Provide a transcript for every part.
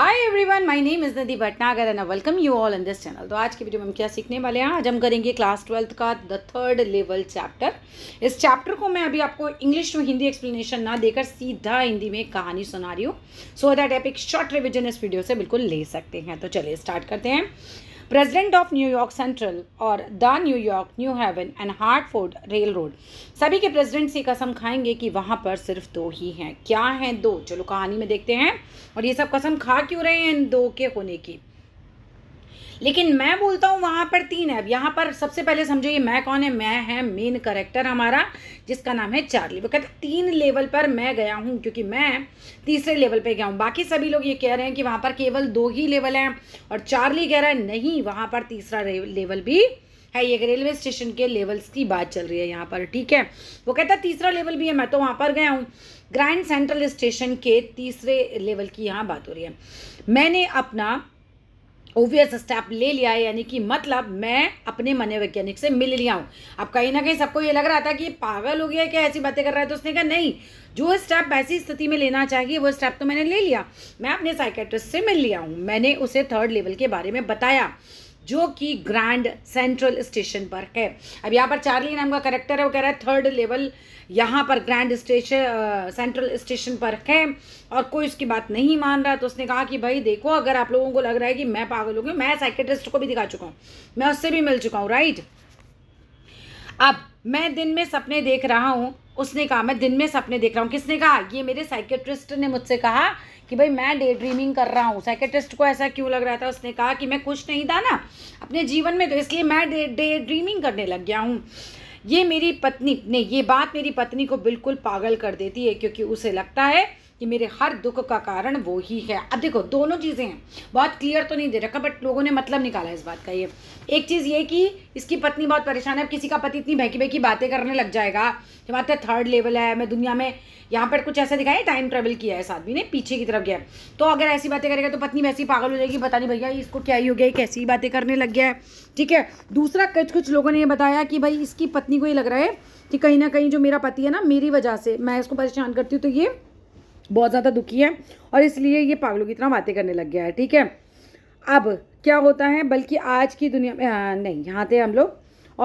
hi everyone my name is Nadi Bhatnagar and welcome you all in this channel तो आज की video में हम क्या सीखने वाले हैं आज हम करेंगे क्लास ट्वेल्थ का द थर्ड लेवल चैप्टर इस चैप्टर को मैं अभी आपको इंग्लिश टू हिंदी एक्सप्लेनेशन ना देकर सीधा हिंदी में कहानी सुना रही हूँ सो दैट आप एक शॉर्ट रिविजन इस वीडियो से बिल्कुल ले सकते हैं तो चलिए स्टार्ट करते हैं प्रेसिडेंट ऑफ न्यूयॉर्क सेंट्रल और the New York New Haven and Hartford railroad सभी के प्रेसिडेंट से कसम खाएंगे कि वहाँ पर सिर्फ दो ही हैं क्या हैं दो चलो कहानी में देखते हैं और ये सब कसम खा क्यों रहे हैं इन दो के होने की लेकिन मैं बोलता हूँ वहाँ पर तीन है अब यहाँ पर सबसे पहले समझो ये मैं कौन है मैं है मेन करेक्टर हमारा जिसका नाम है चार्ली वो कहते तीन लेवल पर मैं गया हूँ क्योंकि मैं तीसरे लेवल पर गया हूँ बाकी सभी लोग ये कह रहे हैं कि वहाँ पर केवल दो ही लेवल हैं और चार्ली कह रहा है नहीं वहाँ पर तीसरा लेवल भी है ये रेलवे स्टेशन के लेवल्स की बात चल रही है यहाँ पर ठीक है वो कहता है तीसरा लेवल भी है मैं तो वहाँ पर गया हूँ ग्रैंड सेंट्रल स्टेशन के तीसरे लेवल की यहाँ बात हो रही है मैंने अपना ओवियस स्टेप ले लिया है यानी कि मतलब मैं अपने मनोवैज्ञानिक से मिल लिया हूँ अब कहीं ना कहीं सबको ये लग रहा था कि पागल हो गया क्या ऐसी बातें कर रहा है तो उसने कहा नहीं जो स्टेप ऐसी स्थिति में लेना चाहिए वो स्टेप तो मैंने ले लिया मैं अपने साइकेट्रिस्ट से मिल लिया हूँ मैंने उसे थर्ड लेवल के बारे में बताया जो कि ग्रैंड सेंट्रल स्टेशन पर है अब यहाँ पर चार्ली नाम का करेक्टर है वो कह रहा है थर्ड लेवल यहाँ पर ग्रैंड स्टेशन सेंट्रल स्टेशन पर है और कोई उसकी बात नहीं मान रहा तो उसने कहा कि भाई देखो अगर आप लोगों को लग रहा है कि मैं पागल हो गई मैं साइकेट्रिस्ट को भी दिखा चुका हूँ मैं उससे भी मिल चुका हूँ राइट अब मैं दिन में सपने देख रहा हूँ उसने कहा मैं दिन में सपने देख रहा हूँ किसने कहा ये मेरे साइकेट्रिस्ट ने मुझसे कहा कि भाई मैं डे ड्रीमिंग कर रहा हूँ साइकेट्रिस्ट को ऐसा क्यों लग रहा था उसने कहा कि मैं खुश नहीं था ना अपने जीवन में तो इसलिए मैं डे डे ड्रीमिंग करने लग गया हूँ ये मेरी पत्नी ने ये बात मेरी पत्नी को बिल्कुल पागल कर देती है क्योंकि उसे लगता है कि मेरे हर दुख का कारण वो ही है अब देखो दोनों चीज़ें हैं बहुत क्लियर तो नहीं दे रखा बट लोगों ने मतलब निकाला इस बात का ये एक चीज़ ये कि इसकी पत्नी बहुत परेशान है अब किसी का पति इतनी बहकी बहकी बातें करने लग जाएगा कि बात है थर्ड लेवल है मैं दुनिया में यहाँ पर कुछ ऐसा दिखाया टाइम ट्रेवल किया है इस आदमी ने पीछे की तरफ गया तो अगर ऐसी बातें करेगा तो पत्नी वैसी पागल हो जाएगी पता नहीं भैया इसको क्या ही हो गया कैसी बातें करने लग गया है ठीक है दूसरा कुछ कुछ लोगों ने ये बताया कि भाई इसकी पत्नी को ये लग रहा है कि कहीं ना कहीं जो मेरा पति है ना मेरी वजह से मैं इसको परेशान करती हूँ तो ये बहुत ज़्यादा दुखी है और इसलिए ये पागलों की तरह बातें करने लग गया है ठीक है अब क्या होता है बल्कि आज की दुनिया में आ, हाँ, नहीं यहाँ थे हम लोग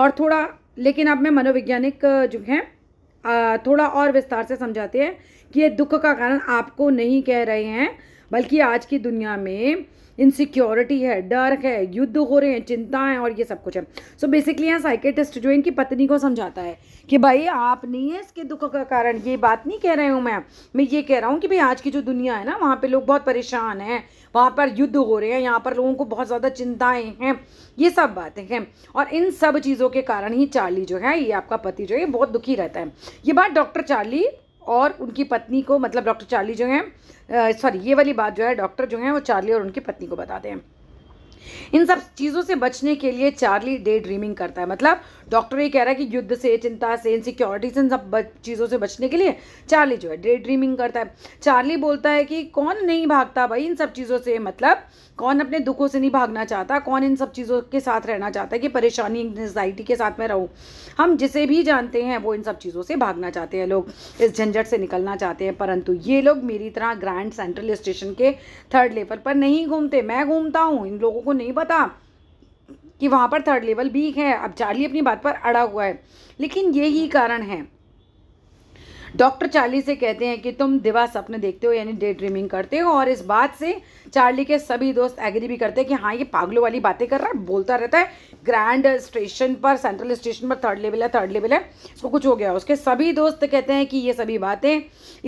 और थोड़ा लेकिन अब मैं मनोवैज्ञानिक जो हैं थोड़ा और विस्तार से समझाते हैं कि ये दुख का कारण आपको नहीं कह रहे हैं बल्कि आज की दुनिया में इनसिक्योरिटी है डर है युद्ध हो रहे हैं है और ये सब कुछ है सो बेसिकली यहाँ साइकेटिस्ट जो इनकी पत्नी को समझाता है कि भाई आप नहीं है इसके दुख का कारण ये बात नहीं कह रहे हूँ मैं मैं ये कह रहा हूँ कि भाई आज की जो दुनिया है ना वहाँ पर लोग बहुत परेशान हैं वहाँ पर युद्ध हो रहे हैं यहाँ पर लोगों को बहुत ज़्यादा चिंताएँ हैं ये सब बातें हैं और इन सब चीज़ों के कारण ही चार्ली जो है ये आपका पति जो है बहुत दुखी रहता है ये बात डॉक्टर चार्ली और उनकी पत्नी को मतलब डॉक्टर चार्ली जो हैं सॉरी ये वाली बात जो है डॉक्टर जो हैं वो चार्ली और उनकी पत्नी को बताते हैं इन सब चीज़ों से बचने के लिए चार्ली डे ड्रीमिंग करता है मतलब डॉक्टर ये कह रहा है कि युद्ध से चिंता से से इन सब चीज़ों से बचने के लिए चार्ली जो है डे ड्रीमिंग करता है चार्ली बोलता है कि कौन नहीं भागता भाई इन सब चीज़ों से मतलब कौन अपने दुखों से नहीं भागना चाहता कौन इन सब चीज़ों के साथ रहना चाहता है कि परेशानी एंगजाइटी के साथ मैं रहूँ हम जिसे भी जानते हैं वो इन सब चीज़ों से भागना चाहते हैं लोग इस झंझट से निकलना चाहते हैं परंतु ये लोग मेरी तरह ग्रैंड सेंट्रल स्टेशन के थर्ड लेवल पर नहीं घूमते मैं घूमता हूँ इन लोगों को नहीं पता कि वहाँ पर थर्ड लेवल भी है अब चार्ली अपनी बात पर अड़ा हुआ है लेकिन यही कारण है डॉक्टर चार्ली से कहते हैं कि तुम दिवा सपने देखते हो यानी डे ड्रीमिंग करते हो और इस बात से चार्ली के सभी दोस्त एग्री भी करते हैं कि हाँ ये पागलों वाली बातें कर रहा है बोलता रहता है ग्रैंड स्टेशन पर सेंट्रल स्टेशन पर थर्ड लेवल है थर्ड लेवल है इसको कुछ हो गया उसके सभी दोस्त कहते हैं कि ये सभी बातें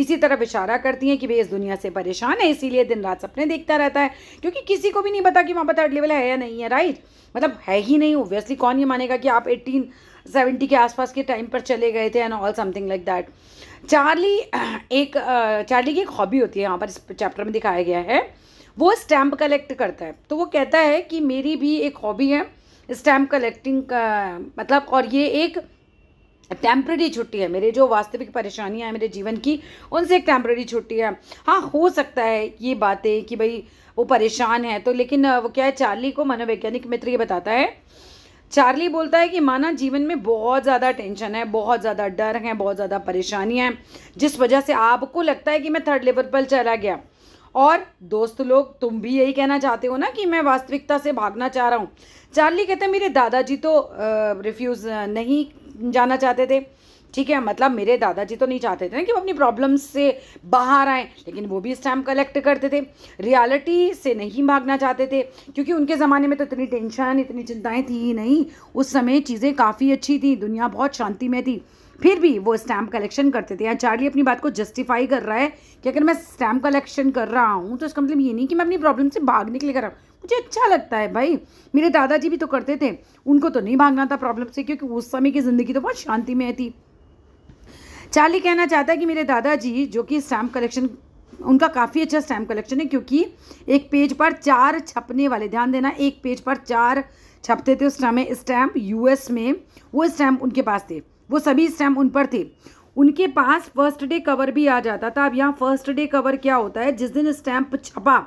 इसी तरह इशारा करती हैं कि भाई इस दुनिया से परेशान है इसीलिए दिन रात सपने देखता रहता है क्योंकि किसी को भी नहीं पता कि वहाँ पर थर्ड लेवल है या नहीं है राइट मतलब है ही नहीं ओबियसली कौन ये मानेगा कि आप एट्टीन सेवेंटी के आसपास के टाइम पर चले गए थे and all something like that Charlie एक चार्ली की एक हॉबी होती है यहाँ पर इस चैप्टर में दिखाया गया है वो स्टैम्प कलेक्ट करता है तो वो कहता है कि मेरी भी एक हॉबी है स्टैम्प कलेक्टिंग का मतलब और ये एक टेम्प्रेरी छुट्टी है मेरे जो वास्तविक परेशानियाँ हैं मेरे जीवन की उनसे एक टेम्प्रेरी छुट्टी है हाँ हो सकता है ये बातें कि भाई वो परेशान है तो लेकिन वो क्या है चार्ली को मनोवैज्ञानिक मित्र ये बताता है चार्ली बोलता है कि माना जीवन में बहुत ज़्यादा टेंशन है बहुत ज़्यादा डर है बहुत ज़्यादा परेशानियाँ हैं जिस वजह से आपको लगता है कि मैं थर्ड लेवल पर चला गया और दोस्त लोग तुम भी यही कहना चाहते हो ना कि मैं वास्तविकता से भागना चाह रहा हूँ चार्ली कहते हैं मेरे दादाजी तो रिफ्यूज़ नहीं जाना चाहते थे ठीक है मतलब मेरे दादाजी तो नहीं चाहते थे ना कि वो अपनी प्रॉब्लम्स से बाहर आएँ लेकिन वो भी स्टैम्प कलेक्ट करते थे रियलिटी से नहीं भागना चाहते थे क्योंकि उनके ज़माने में तो इतनी टेंशन इतनी चिंताएं थी ही नहीं उस समय चीज़ें काफ़ी अच्छी थी दुनिया बहुत शांति में थी फिर भी वो स्टैम्प कलेक्शन करते थे यहाँ चार्ली अपनी बात को जस्टिफाई कर रहा है कि अगर मैं स्टैम्प कलेक्शन कर रहा हूँ तो इसका मतलब ये नहीं कि मैं अपनी प्रॉब्लम से भाग निकले कर रहा हूँ मुझे अच्छा लगता है भाई मेरे दादाजी भी तो करते थे उनको तो नहीं भागना था प्रॉब्लम से क्योंकि उस समय की ज़िंदगी तो बहुत शांति में थी चार्ली कहना चाहता है कि मेरे दादाजी जो कि स्टैम्प कलेक्शन उनका काफ़ी अच्छा स्टैम्प कलेक्शन है क्योंकि एक पेज पर चार छपने वाले ध्यान देना एक पेज पर चार छपते थे उस समय स्टैम्प यूएस में वो स्टैम्प उनके पास थे वो सभी स्टैम्प उन पर थे उनके पास फर्स्ट डे कवर भी आ जाता था अब यहाँ फर्स्ट डे कवर क्या होता है जिस दिन स्टैम्प छपा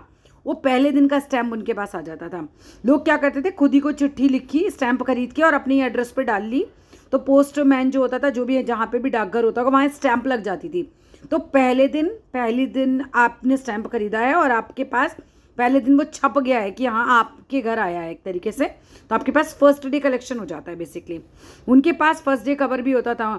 वो पहले दिन का स्टैम्प उनके पास आ जाता था लोग क्या करते थे खुद ही को चिट्ठी लिखी स्टैम्प खरीद के और अपने एड्रेस पर डाल ली तो पोस्टमैन जो होता था जो भी जहाँ पे भी डाकघर होता था वहाँ स्टैंप लग जाती थी तो पहले दिन पहले दिन आपने स्टैंप खरीदा है और आपके पास पहले दिन वो छप गया है कि हाँ आपके घर आया है एक तरीके से तो आपके पास फर्स्ट डे कलेक्शन हो जाता है बेसिकली उनके पास फर्स्ट डे कवर भी होता था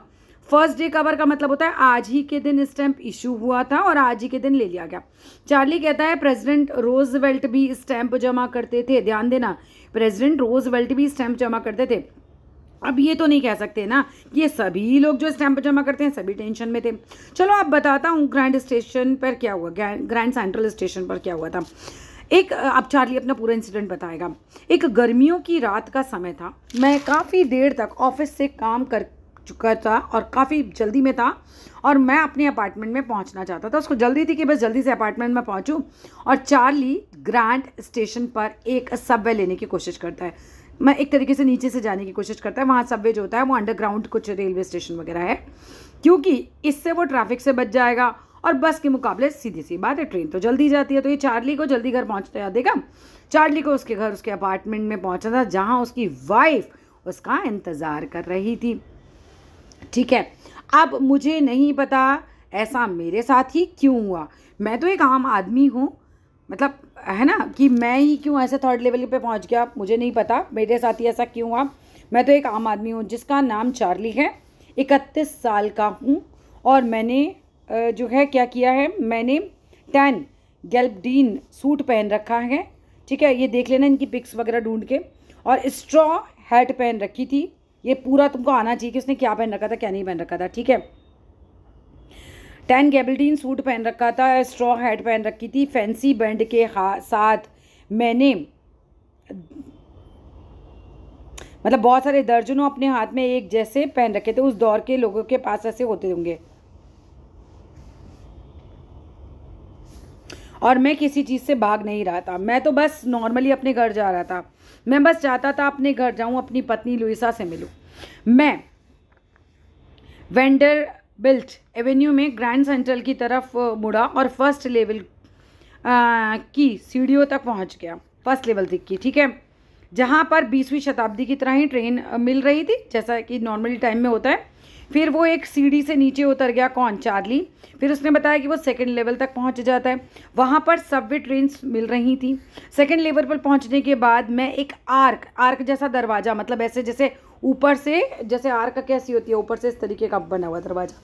फर्स्ट डे कवर का मतलब होता है आज ही के दिन स्टैम्प इशू हुआ था और आज ही के दिन ले लिया गया चार्ली कहता है प्रेसिडेंट रोजवेल्ट भी स्टैम्प जमा करते थे ध्यान देना प्रेसिडेंट रोजवेल्ट भी स्टैम्प जमा करते थे अब ये तो नहीं कह सकते ना कि ये सभी लोग जो स्टैंप जमा करते हैं सभी टेंशन में थे चलो आप बताता हूँ ग्रैंड स्टेशन पर क्या हुआ ग्रैंड सेंट्रल स्टेशन पर क्या हुआ था एक अब चार्ली अपना पूरा इंसिडेंट बताएगा एक गर्मियों की रात का समय था मैं काफ़ी देर तक ऑफिस से काम कर चुका था और काफ़ी जल्दी में था और मैं अपने अपार्टमेंट में पहुंचना चाहता था उसको जल्दी थी कि बस जल्दी से अपार्टमेंट में पहुंचूं और चार्ली ग्रैंड स्टेशन पर एक सबवे लेने की कोशिश करता है मैं एक तरीके से नीचे से जाने की कोशिश करता है वहाँ सबवे जो होता है वो अंडरग्राउंड कुछ रेलवे स्टेशन वगैरह है क्योंकि इससे वो ट्रैफिक से बच जाएगा और बस के मुकाबले सीधी सी बात है ट्रेन तो जल्दी जाती है तो ये चार्ली को जल्दी घर पहुँचता देगा चार्ली को उसके घर उसके अपार्टमेंट में पहुँचा था जहाँ उसकी वाइफ उसका इंतज़ार कर रही थी ठीक है अब मुझे नहीं पता ऐसा मेरे साथ ही क्यों हुआ मैं तो एक आम आदमी हूँ मतलब है ना कि मैं ही क्यों ऐसे थर्ड लेवल पे पहुंच गया मुझे नहीं पता मेरे साथ ही ऐसा क्यों हुआ मैं तो एक आम आदमी हूँ जिसका नाम चार्ली है इकतीस साल का हूँ और मैंने जो है क्या किया है मैंने टेन गेल्पडीन सूट पहन रखा है ठीक है ये देख लेना इनकी पिक्स वगैरह ढूंढ के और स्ट्रॉ हैट पहन रखी थी ये पूरा तुमको आना चाहिए कि उसने क्या पहन रखा था क्या नहीं पहन रखा था ठीक है टेन गैबल्टीन सूट पहन रखा था स्ट्रॉ हैट पहन रखी थी फैंसी बैंड के साथ मैंने मतलब बहुत सारे दर्जनों अपने हाथ में एक जैसे पहन रखे थे उस दौर के लोगों के पास ऐसे होते होंगे और मैं किसी चीज़ से भाग नहीं रहा था मैं तो बस नॉर्मली अपने घर जा रहा था मैं बस चाहता था अपने घर जाऊं अपनी पत्नी लुइसा से मिलूं मैं वेंडर बेल्ट एवेन्यू में ग्रैंड सेंट्रल की तरफ मुड़ा और फर्स्ट लेवल की सीढ़ियों तक पहुंच गया फर्स्ट लेवल दिख की ठीक है जहाँ पर बीसवीं शताब्दी की तरह ही ट्रेन मिल रही थी जैसा कि नॉर्मली टाइम में होता है फिर वो एक सीढ़ी से नीचे उतर गया कौन चार्ली फिर उसने बताया कि वो सेकेंड लेवल तक पहुँच जाता है वहाँ पर सबवे ट्रेन मिल रही थी सेकेंड लेवल पर पहुँचने के बाद मैं एक आर्क आर्क जैसा दरवाज़ा मतलब ऐसे जैसे ऊपर से जैसे आर्क कैसी होती है ऊपर से इस तरीके का बना हुआ दरवाज़ा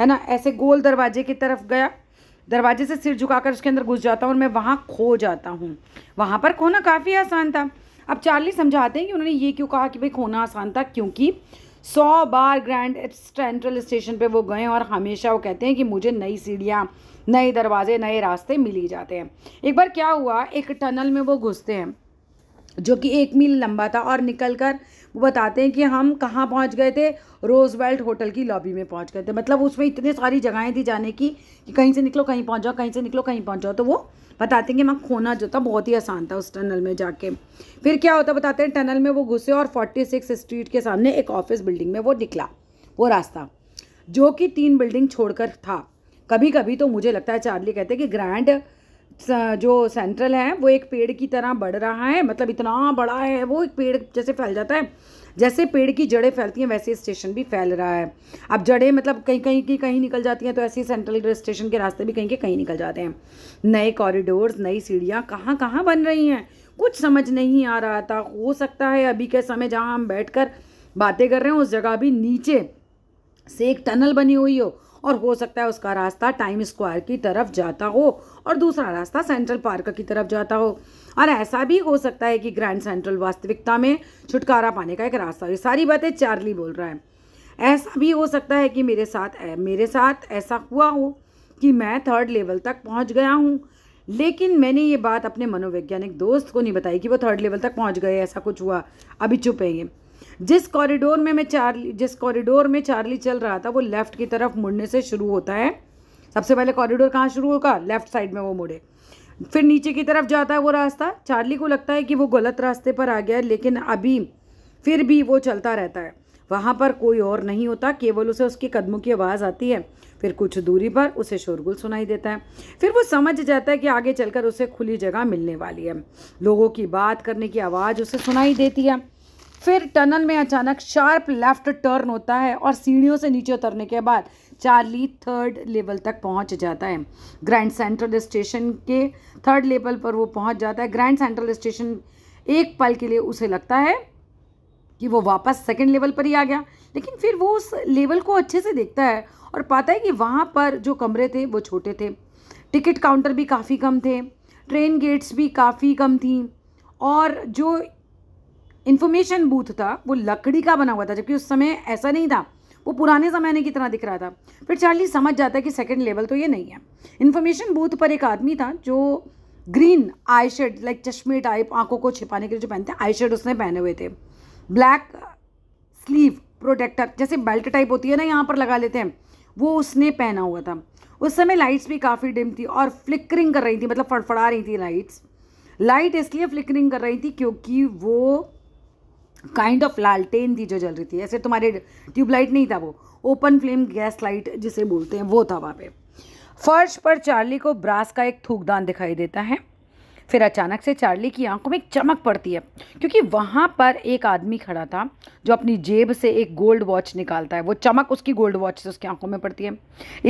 है ना ऐसे गोल दरवाजे की तरफ गया दरवाजे से सिर झुकाकर उसके अंदर घुस जाता हूँ और मैं वहाँ खो जाता हूँ वहाँ पर खोना काफ़ी आसान था अब चार्ली समझाते हैं कि उन्होंने ये क्यों कहा कि भाई खोना आसान था क्योंकि सौ बार ग्रैंड सेंट्रल स्टेशन पे वो गए और हमेशा वो कहते हैं कि मुझे नई सीढ़ियाँ नए दरवाजे नए रास्ते मिल ही जाते हैं एक बार क्या हुआ एक टनल में वो घुसते हैं जो कि एक मील लंबा था और निकल कर वो बताते हैं कि हम कहाँ पहुँच गए थे रोजवेल्ट होटल की लॉबी में पहुँच गए थे मतलब उसमें इतनी सारी जगहें थी जाने की कि कहीं से निकलो कहीं पहुँच जाओ कहीं से निकलो कहीं पहुँच जाओ तो वो बताते हैं कि वहाँ खोना जो था बहुत ही आसान था उस टनल में जाके फिर क्या होता बताते हैं टनल में वो घुसे और फोर्टी सिक्स स्ट्रीट के सामने एक ऑफिस बिल्डिंग में वो निकला वो रास्ता जो कि तीन बिल्डिंग छोड़कर था कभी कभी तो मुझे लगता है चार्ली कहते हैं कि ग्रैंड जो सेंट्रल है वो एक पेड़ की तरह बढ़ रहा है मतलब इतना बड़ा है वो एक पेड़ जैसे फैल जाता है जैसे पेड़ की जड़ें फैलती हैं वैसे स्टेशन भी फैल रहा है अब जड़ें मतलब कहीं कहीं की कहीं निकल जाती हैं तो ऐसे ही सेंट्रल स्टेशन के रास्ते भी कहीं के कहीं निकल जाते हैं नए कॉरिडोर्स नई सीढ़ियाँ कहाँ कहाँ बन रही हैं कुछ समझ नहीं आ रहा था हो सकता है अभी के समय जहाँ हम बैठ बातें कर रहे हैं उस जगह भी नीचे से एक टनल बनी हुई हो और हो सकता है उसका रास्ता टाइम स्क्वायर की तरफ जाता हो और दूसरा रास्ता सेंट्रल पार्क की तरफ जाता हो और ऐसा भी हो सकता है कि ग्रैंड सेंट्रल वास्तविकता में छुटकारा पाने का एक रास्ता ये सारी बातें चार्ली बोल रहा है ऐसा भी हो सकता है कि मेरे साथ मेरे साथ ऐसा हुआ हो कि मैं थर्ड लेवल तक पहुँच गया हूँ लेकिन मैंने ये बात अपने मनोवैज्ञानिक दोस्त को नहीं बताई कि वो थर्ड लेवल तक पहुँच गए ऐसा कुछ हुआ अभी चुप है ये जिस कॉरिडोर में मैं चार्ली जिस कॉरिडोर में चार्ली चल रहा था वो लेफ़्ट की तरफ मुड़ने से शुरू होता है सबसे पहले कॉरिडोर कहाँ शुरू होगा लेफ्ट साइड में वो मुड़े फिर नीचे की तरफ जाता है वो रास्ता चार्ली को लगता है कि वो गलत रास्ते पर आ गया है लेकिन अभी फिर भी वो चलता रहता है वहाँ पर कोई और नहीं होता केवल उसे उसके कदमों की आवाज़ आती है फिर कुछ दूरी पर उसे शोरगुल सुनाई देता है फिर वो समझ जाता है कि आगे चलकर उसे खुली जगह मिलने वाली है लोगों की बात करने की आवाज़ उसे सुनाई देती है फिर टनल में अचानक शार्प लेफ्ट टर्न होता है और सीढ़ियों से नीचे उतरने के बाद चार्ली थर्ड लेवल तक पहुंच जाता है ग्रैंड सेंट्रल स्टेशन के थर्ड लेवल पर वो पहुंच जाता है ग्रैंड सेंट्रल स्टेशन एक पल के लिए उसे लगता है कि वो वापस सेकेंड लेवल पर ही आ गया लेकिन फिर वो उस लेवल को अच्छे से देखता है और पाता है कि वहाँ पर जो कमरे थे वो छोटे थे टिकट काउंटर भी काफ़ी कम थे ट्रेन गेट्स भी काफ़ी कम थी और जो इन्फॉर्मेशन बूथ था वो लकड़ी का बना हुआ था जबकि उस समय ऐसा नहीं था वो पुराने ज़माने की तरह दिख रहा था फिर चार्ली समझ जाता है कि सेकेंड लेवल तो ये नहीं है इन्फॉर्मेशन बूथ पर एक आदमी था जो ग्रीन आई शेड लाइक चश्मे टाइप आंखों को छिपाने के लिए जो पहनते हैं आई शेड उसने पहने हुए थे ब्लैक स्लीव प्रोटेक्टर जैसे बेल्ट टाइप होती है ना यहाँ पर लगा लेते हैं वो उसने पहना हुआ था उस समय लाइट्स भी काफ़ी डिम थी और फ्लिकरिंग कर रही थी मतलब फड़फड़ा रही थी लाइट्स लाइट इसलिए फ्लिकरिंग कर रही थी क्योंकि वो काइंड ऑफ लालटेन थी जो जल रही थी ऐसे तुम्हारे ट्यूबलाइट नहीं था वो ओपन फ्लेम गैस लाइट जिसे बोलते हैं वो था वहाँ पे फर्श पर चार्ली को ब्रास का एक थूकदान दिखाई देता है फिर अचानक से चार्ली की आंखों में एक चमक पड़ती है क्योंकि वहाँ पर एक आदमी खड़ा था जो अपनी जेब से एक गोल्ड वॉच निकालता है वो चमक उसकी गोल्ड वॉच से उसकी आंखों में पड़ती है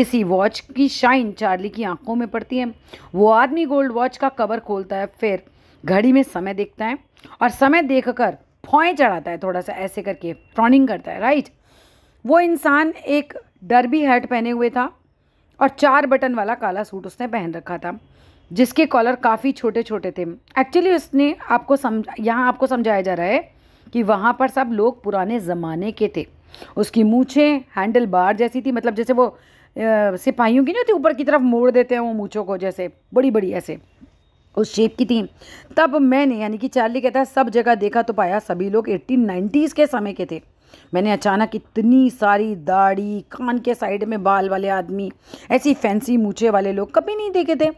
इसी वॉच की शाइन चार्ली की आंखों में पड़ती है वो आदमी गोल्ड वॉच का कवर खोलता है फिर घड़ी में समय देखता है और समय देखकर फौएं चढ़ाता है थोड़ा सा ऐसे करके फ्रॉनिंग करता है राइट वो इंसान एक भी हैट पहने हुए था और चार बटन वाला काला सूट उसने पहन रखा था जिसके कॉलर काफ़ी छोटे छोटे थे एक्चुअली उसने आपको समझ यहाँ आपको समझाया जा रहा है कि वहाँ पर सब लोग पुराने ज़माने के थे उसकी मूछें हैंडल बार जैसी थी मतलब जैसे वो सिपाहियों की नहीं होती ऊपर की तरफ मोड़ देते हैं वो मूछों को जैसे बड़ी बड़ी ऐसे उस शेप की थी तब मैंने यानी कि चार्ली कहता है सब जगह देखा तो पाया सभी लोग एट्टीन नाइन्टीज़ के समय के थे मैंने अचानक इतनी सारी दाढ़ी कान के साइड में बाल वाले आदमी ऐसी फैंसी मूछे वाले लोग कभी नहीं देखे थे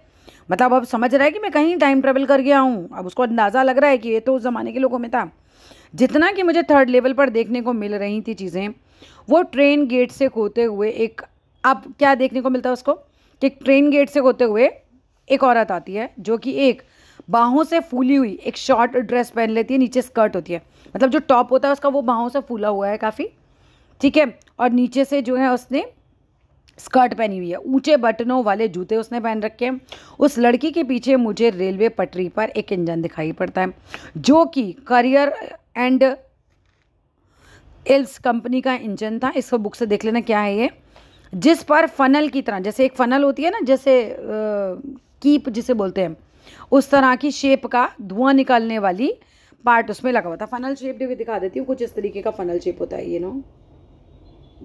मतलब अब समझ रहा है कि मैं कहीं टाइम ट्रेवल कर गया हूँ अब उसको अंदाज़ा लग रहा है कि ये तो उस ज़माने के लोगों में था जितना कि मुझे थर्ड लेवल पर देखने को मिल रही थी चीज़ें वो ट्रेन गेट से होते हुए एक अब क्या देखने को मिलता है उसको कि ट्रेन गेट से होते हुए एक औरत आती है जो कि एक बाहों से फूली हुई एक शॉर्ट ड्रेस पहन लेती है नीचे स्कर्ट होती है मतलब जो टॉप होता है उसका वो बाहों से फूला हुआ है काफ़ी ठीक है और नीचे से जो है उसने स्कर्ट पहनी हुई है ऊंचे बटनों वाले जूते उसने पहन रखे हैं उस लड़की के पीछे मुझे रेलवे पटरी पर एक इंजन दिखाई पड़ता है जो कि करियर एंड एल्स कंपनी का इंजन था इसको बुक से देख लेना क्या है ये जिस पर फनल की तरह जैसे एक फनल होती है ना जैसे आ, कीप जिसे बोलते हैं उस तरह की शेप का धुआं निकालने वाली पार्ट उसमें लगा हुआ था फनल शेप भी दिखा देती हूँ कुछ इस तरीके का फनल शेप होता है ये नो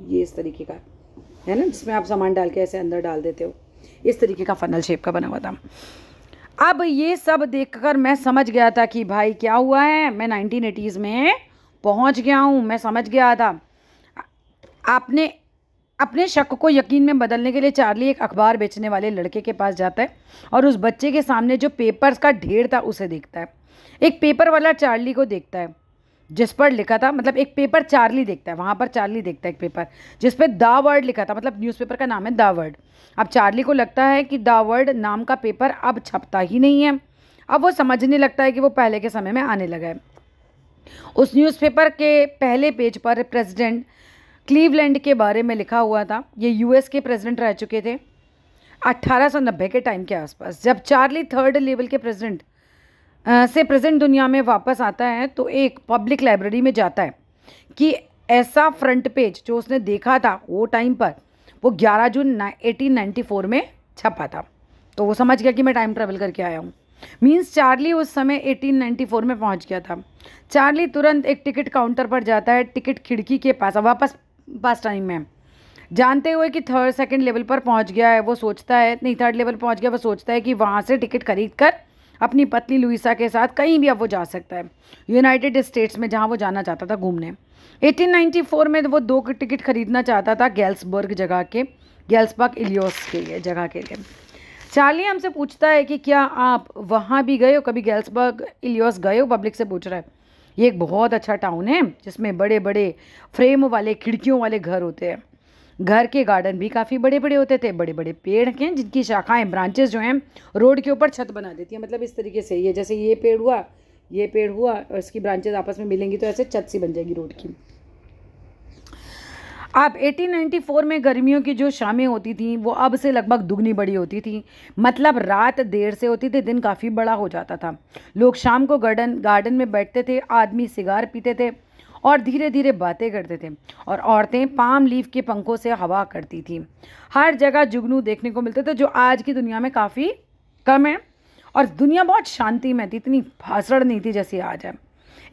ये इस तरीके का है ना जिसमें आप सामान डाल के ऐसे अंदर डाल देते हो इस तरीके का फनल शेप का बना हुआ था अब ये सब देखकर मैं समझ गया था कि भाई क्या हुआ है मैं नाइनटीन में पहुंच गया हूँ मैं समझ गया था आपने अपने शक को यकीन में बदलने के लिए चार्ली एक अखबार बेचने वाले लड़के के पास जाता है और उस बच्चे के सामने जो पेपर्स का ढेर था उसे देखता है एक पेपर वाला चार्ली को देखता है जिस पर लिखा था मतलब एक पेपर चार्ली देखता है वहाँ पर चार्ली देखता है एक पेपर जिस पर द वर्ड लिखा था मतलब न्यूज़पेपर का नाम है द वर्ड अब चार्ली को लगता है कि द वर्ड नाम का पेपर अब छपता ही नहीं है अब वो समझने लगता है कि वो पहले के समय में आने लगा है उस न्यूज़पेपर के पहले पेज पर प्रेसिडेंट क्लीवलैंड के बारे में लिखा हुआ था ये यूएस के प्रेसिडेंट रह चुके थे 1890 के टाइम के आसपास जब चार्ली थर्ड लेवल के प्रेसिडेंट से प्रेजेंट दुनिया में वापस आता है तो एक पब्लिक लाइब्रेरी में जाता है कि ऐसा फ्रंट पेज जो उसने देखा था वो टाइम पर वो 11 जून 1894 में छपा था तो वो समझ गया कि मैं टाइम ट्रेवल करके आया हूँ मीन्स चार्ली उस समय 1894 में पहुँच गया था चार्ली तुरंत एक टिकट काउंटर पर जाता है टिकट खिड़की के पास वापस पास टाइम में जानते हुए कि थर्ड सेकंड लेवल पर पहुंच गया है वो सोचता है नहीं थर्ड लेवल पहुंच गया वो सोचता है कि वहाँ से टिकट खरीद कर अपनी पत्नी लुइसा के साथ कहीं भी अब वो जा सकता है यूनाइटेड स्टेट्स में जहाँ वो जाना चाहता था घूमने 1894 में वो दो टिकट खरीदना चाहता था गैल्सबर्ग जगह के गैल्सबर्ग इलियोस के लिए जगह के लिए चार्ली हमसे पूछता है कि क्या आप वहाँ भी गए हो कभी गैल्सबर्ग इलियोस गए हो पब्लिक से पूछ रहा है ये एक बहुत अच्छा टाउन है जिसमें बड़े बड़े फ्रेम वाले खिड़कियों वाले घर होते हैं घर के गार्डन भी काफ़ी बड़े बड़े होते थे बड़े बड़े पेड़ हैं जिनकी शाखाएं ब्रांचेस जो हैं रोड के ऊपर छत बना देती हैं मतलब इस तरीके से ये जैसे ये पेड़ हुआ ये पेड़ हुआ और इसकी ब्रांचेज आपस में मिलेंगी तो ऐसे छत सी बन जाएगी रोड की अब 1894 में गर्मियों की जो शामें होती थी वो अब से लगभग दुगनी बड़ी होती थी मतलब रात देर से होती थी दिन काफ़ी बड़ा हो जाता था लोग शाम को गार्डन गार्डन में बैठते थे आदमी सिगार पीते थे और धीरे धीरे बातें करते थे और औरतें पाम लीफ के पंखों से हवा करती थी हर जगह जुगनू देखने को मिलते थे जो आज की दुनिया में काफ़ी कम है और दुनिया बहुत शांति में थी इतनी भाषण नहीं थी जैसी आज है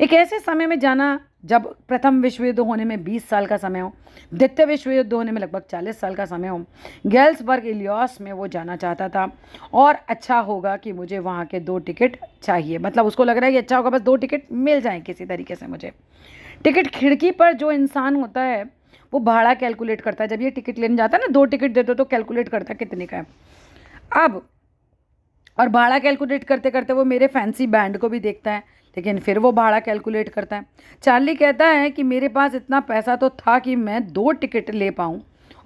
एक ऐसे समय में जाना जब प्रथम विश्व युद्ध होने में 20 साल का समय हो द्वितीय विश्व युद्ध होने में लगभग 40 साल का समय हो गेल्सबर्ग इलियॉस में वो जाना चाहता था और अच्छा होगा कि मुझे वहाँ के दो टिकट चाहिए मतलब उसको लग रहा है कि अच्छा होगा बस दो टिकट मिल जाए किसी तरीके से मुझे टिकट खिड़की पर जो इंसान होता है वो भाड़ा कैलकुलेट करता है जब ये टिकट लेने जाता है ना दो टिकट देते तो कैलकुलेट करता है कितने का है अब और भाड़ा कैलकुलेट करते करते वो मेरे फैंसी बैंड को भी देखता है लेकिन फिर वो भाड़ा कैलकुलेट करता है चार्ली कहता है कि मेरे पास इतना पैसा तो था कि मैं दो टिकट ले पाऊँ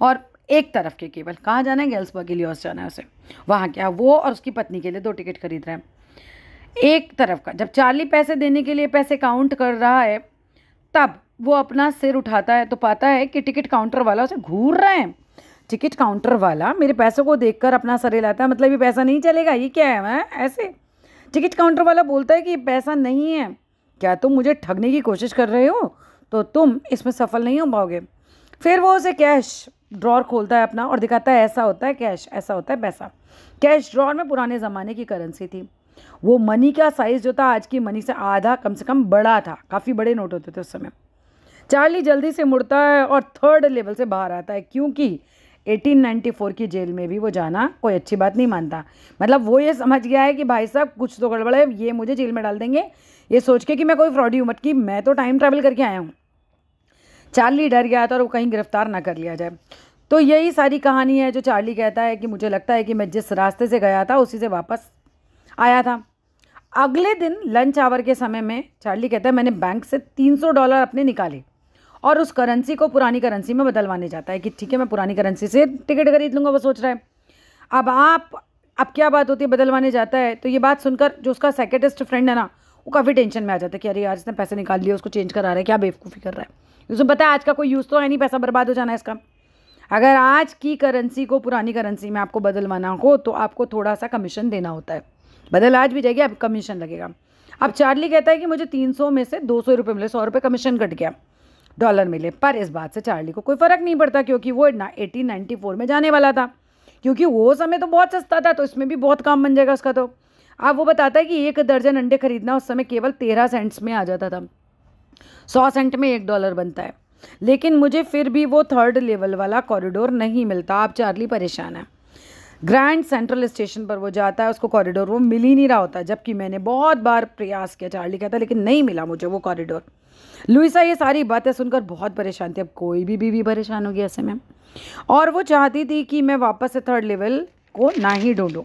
और एक तरफ के केवल कहाँ जाना है गेल्सबर्ग गिलियॉस जाना है उसे वहाँ क्या वो और उसकी पत्नी के लिए दो टिकट खरीद रहा है एक तरफ का जब चार्ली पैसे देने के लिए पैसे काउंट कर रहा है तब वो अपना सिर उठाता है तो पाता है कि टिकट काउंटर वाला उसे घूर रहे हैं टिकट काउंटर वाला मेरे पैसों को देखकर अपना सर हिलाता है मतलब ये पैसा नहीं चलेगा ये क्या है मैं ऐसे टिकट काउंटर वाला बोलता है कि पैसा नहीं है क्या तुम मुझे ठगने की कोशिश कर रहे हो तो तुम इसमें सफल नहीं हो पाओगे फिर वो उसे कैश ड्रॉर खोलता है अपना और दिखाता है ऐसा होता है कैश ऐसा होता है पैसा कैश ड्रॉर में पुराने ज़माने की करेंसी थी वो मनी का साइज़ जो था आज की मनी से आधा कम से कम बड़ा था काफ़ी बड़े नोट होते थे उस समय चार्ली जल्दी से मुड़ता है और थर्ड लेवल से बाहर आता है क्योंकि 1894 की जेल में भी वो जाना कोई अच्छी बात नहीं मानता मतलब वो ये समझ गया है कि भाई साहब कुछ तो गड़बड़ है ये मुझे जेल में डाल देंगे ये सोच के कि मैं कोई फ्रॉडी हूँ मटकी मैं तो टाइम ट्रैवल करके आया हूँ चार्ली डर गया था और वो कहीं गिरफ्तार ना कर लिया जाए तो यही सारी कहानी है जो चार्ली कहता है कि मुझे लगता है कि मैं जिस रास्ते से गया था उसी से वापस आया था अगले दिन लंच आवर के समय में चार्ली कहता है मैंने बैंक से 300 डॉलर अपने निकाले और उस करेंसी को पुरानी करेंसी में बदलवाने जाता है कि ठीक है मैं पुरानी करेंसी से टिकट खरीद लूँगा वो सोच रहा है अब आप अब क्या बात होती है बदलवाने जाता है तो ये बात सुनकर जो उसका सेकेंडेस्ट फ्रेंड है ना वो काफ़ी टेंशन में आ जाता है कि अरे यार इसने पैसे निकाल लिए उसको चेंज करा रहा है क्या बेवकूफ़ी कर रहा है उसमें पता है आज का कोई यूज़ तो है नहीं पैसा बर्बाद हो जाना है इसका अगर आज की करेंसी को पुरानी करेंसी में आपको बदलवाना हो तो आपको थोड़ा सा कमीशन देना होता है बदल आज भी जाएगी अब कमीशन लगेगा अब चार्ली कहता है कि मुझे तीन सौ में से दो सौ रुपये मिले सौ रुपये कमीशन कट गया डॉलर मिले पर इस बात से चार्ली को कोई फ़र्क नहीं पड़ता क्योंकि वो एटीन नाइन्टी फोर में जाने वाला था क्योंकि वो समय तो बहुत सस्ता था तो इसमें भी बहुत काम बन जाएगा उसका तो अब वो बताता है कि एक दर्जन अंडे खरीदना उस समय केवल तेरह सेंट्स में आ जाता था सौ सेंट में एक डॉलर बनता है लेकिन मुझे फिर भी वो थर्ड लेवल वाला कॉरिडोर नहीं मिलता आप चार्ली परेशान है ग्रैंड सेंट्रल स्टेशन पर वो जाता है उसको कॉरिडोर वो मिल ही नहीं रहा होता जबकि मैंने बहुत बार प्रयास किया चार्ली कहता लेकिन नहीं मिला मुझे वो कॉरिडोर लुइसा ये सारी बातें सुनकर बहुत परेशान थी अब कोई भी बीवी परेशान होगी ऐसे में और वो चाहती थी कि मैं वापस से थर्ड लेवल को ना ही ढूंढूँ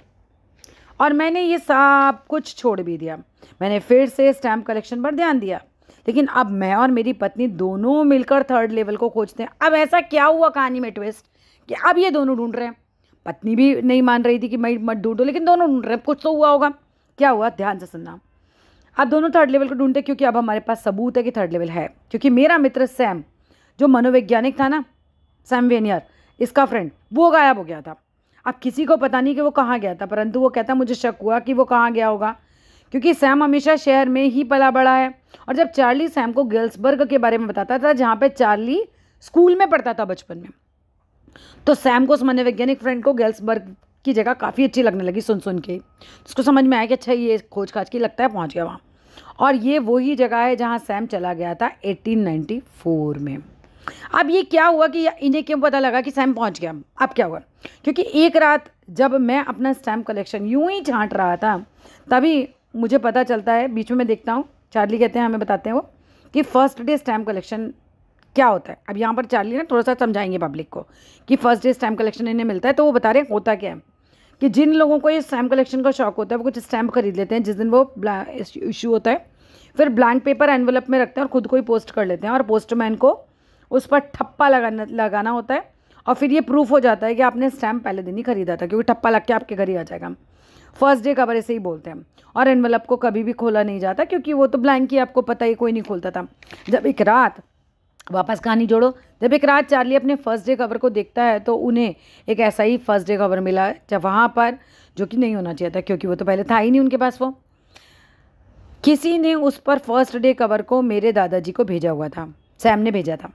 और मैंने ये सब कुछ छोड़ भी दिया मैंने फिर से स्टैम्प कलेक्शन पर ध्यान दिया लेकिन अब मैं और मेरी पत्नी दोनों मिलकर थर्ड लेवल को खोजते हैं अब ऐसा क्या हुआ कहानी में ट्विस्ट कि अब ये दोनों ढूंढ रहे हैं पत्नी भी नहीं मान रही थी कि मैं मत ढूंढो लेकिन दोनों ढूंढ रहे हैं कुछ तो हुआ होगा क्या हुआ ध्यान से सुनना आप दोनों थर्ड लेवल को ढूंढते क्योंकि अब हमारे पास सबूत है कि थर्ड लेवल है क्योंकि मेरा मित्र सैम जो मनोवैज्ञानिक था ना सैम वेनियर इसका फ्रेंड वो गायब हो गया था अब किसी को पता नहीं कि वो कहाँ गया था परंतु वो कहता मुझे शक हुआ कि वो कहाँ गया होगा क्योंकि सैम हमेशा शहर में ही पला बड़ा है और जब चार्ली सैम को गर्ल्सबर्ग के बारे में बताता था जहाँ पे चार्ली स्कूल में पढ़ता था बचपन में तो सैम को उस मनोवैज्ञानिक फ्रेंड को गर्ल्सबर्ग की जगह काफ़ी अच्छी लगने लगी सुन सुन के उसको समझ में आया कि अच्छा ये खोज खाज की लगता है पहुँच गया वहाँ और ये वही जगह है जहाँ सैम चला गया था 1894 में अब ये क्या हुआ कि इन्हें क्यों पता लगा कि सैम पहुंच गया अब क्या हुआ क्योंकि एक रात जब मैं अपना स्टैम्प कलेक्शन यूं ही छांट रहा था तभी मुझे पता चलता है बीच में मैं देखता हूँ चार्ली कहते हैं हमें बताते हैं वो कि फ़र्स्ट डे स्टैम्प कलेक्शन क्या होता है अब यहाँ पर चार्ली ना थोड़ा सा समझाएंगे पब्लिक को कि फ़र्स्ट डे स्टैम्प कलेक्शन इन्हें मिलता है तो वो बता रहे हैं होता क्या है कि जिन लोगों को ये स्टैम्प कलेक्शन का शौक होता है वो कुछ स्टैम्प खरीद लेते हैं जिस दिन वो इशू होता है फिर ब्लैंक पेपर एनवलप में रखते हैं और ख़ुद को ही पोस्ट कर लेते हैं और पोस्टमैन को उस पर ठप्पा लगाना लगाना होता है और फिर ये प्रूफ हो जाता है कि आपने स्टैम्प पहले दिन ही खरीदा था क्योंकि ठप्पा लग के आपके घर ही आ जाएगा फर्स्ट डे कवर ऐसे ही बोलते हैं और एनवलप को कभी भी खोला नहीं जाता क्योंकि वो तो ब्लैंक ही आपको पता ही कोई नहीं खोलता था जब एक रात वापस कहानी जोड़ो जब एक रात चार्ली अपने फर्स्ट डे कवर को देखता है तो उन्हें एक ऐसा ही फर्स्ट डे कवर मिला है जब वहाँ पर जो कि नहीं होना चाहिए था क्योंकि वो तो पहले था ही नहीं उनके पास वो किसी ने उस पर फर्स्ट डे कवर को मेरे दादाजी को भेजा हुआ था सैम ने भेजा था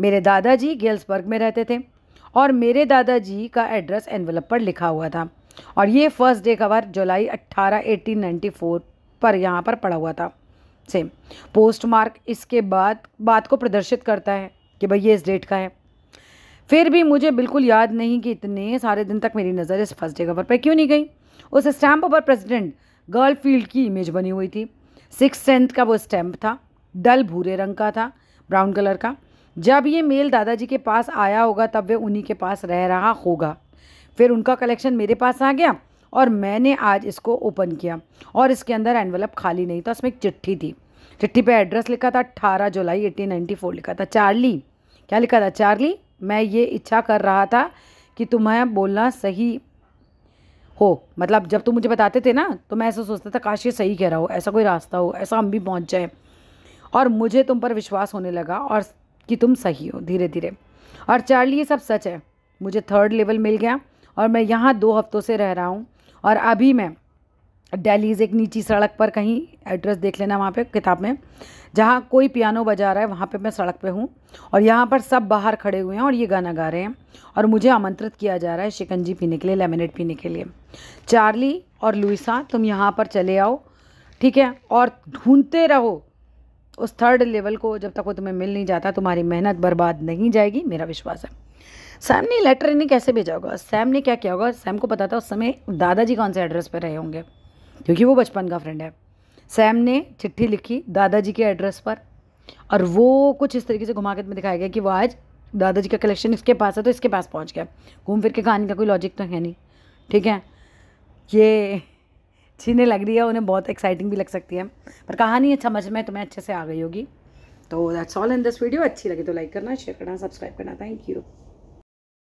मेरे दादाजी गेल्सबर्ग में रहते थे और मेरे दादाजी का एड्रेस एनवलप पर लिखा हुआ था और ये फर्स्ट डे कवर जुलाई अट्ठारह एटीन फोर पर यहाँ पर पड़ा हुआ था सेम पोस्टमार्क इसके बाद बात को प्रदर्शित करता है कि भाई ये इस डेट का है फिर भी मुझे बिल्कुल याद नहीं कि इतने सारे दिन तक मेरी नज़र इस फर्स्ट डे पर क्यों नहीं गई उस स्टैम्प पर प्रेसिडेंट गर्लफील्ड की इमेज बनी हुई थी सिक्स टेंथ का वो स्टैम्प था डल भूरे रंग का था ब्राउन कलर का जब ये मेल दादाजी के पास आया होगा तब वे उन्हीं के पास रह रहा होगा फिर उनका कलेक्शन मेरे पास आ गया और मैंने आज इसको ओपन किया और इसके अंदर एनवलप खाली नहीं था उसमें एक चिट्ठी थी चिट्ठी पे एड्रेस लिखा था अट्ठारह जुलाई एटीन नाइन्टी फोर लिखा था चार्ली क्या लिखा था चार्ली मैं ये इच्छा कर रहा था कि तुम्हें बोलना सही हो मतलब जब तुम मुझे बताते थे ना तो मैं ऐसा सोचता था काश ये सही कह रहा हो ऐसा कोई रास्ता हो ऐसा हम भी पहुँच जाए और मुझे तुम पर विश्वास होने लगा और कि तुम सही हो धीरे धीरे और चार्ली ये सब सच है मुझे थर्ड लेवल मिल गया और मैं यहाँ दो हफ्तों से रह रहा हूँ और अभी मैं डेलीज़ एक नीची सड़क पर कहीं एड्रेस देख लेना वहाँ पे किताब में जहाँ कोई पियानो बजा रहा है वहाँ पे मैं सड़क पे हूँ और यहाँ पर सब बाहर खड़े हुए हैं और ये गाना गा रहे हैं और मुझे आमंत्रित किया जा रहा है शिकंजी पीने के लिए लेमिनेट पीने के लिए चार्ली और लुइसा तुम यहाँ पर चले आओ ठीक है और ढूंढते रहो उस थर्ड लेवल को जब तक वो तुम्हें मिल नहीं जाता तुम्हारी मेहनत बर्बाद नहीं जाएगी मेरा विश्वास है सैम ने लेटर इन्हें कैसे भेजा होगा सैम ने क्या किया होगा सैम को पता था उस समय दादाजी कौन से एड्रेस पर रहे होंगे क्योंकि वो बचपन का फ्रेंड है सैम ने चिट्ठी लिखी दादाजी के एड्रेस पर और वो कुछ इस तरीके से घुमा के दिखाया गया कि वो आज दादाजी का कलेक्शन इसके पास है तो इसके पास पहुंच गया घूम फिर के कहानी का कोई लॉजिक तो है नहीं ठीक है ये छीने लग रही है उन्हें बहुत एक्साइटिंग भी लग सकती है पर कहानी अच्छा समझ में तुम्हें अच्छे से आ गई होगी तो that's all in this video अच्छी लगी तो लाइक करना शेयर करना सब्सक्राइब करना थैंक यू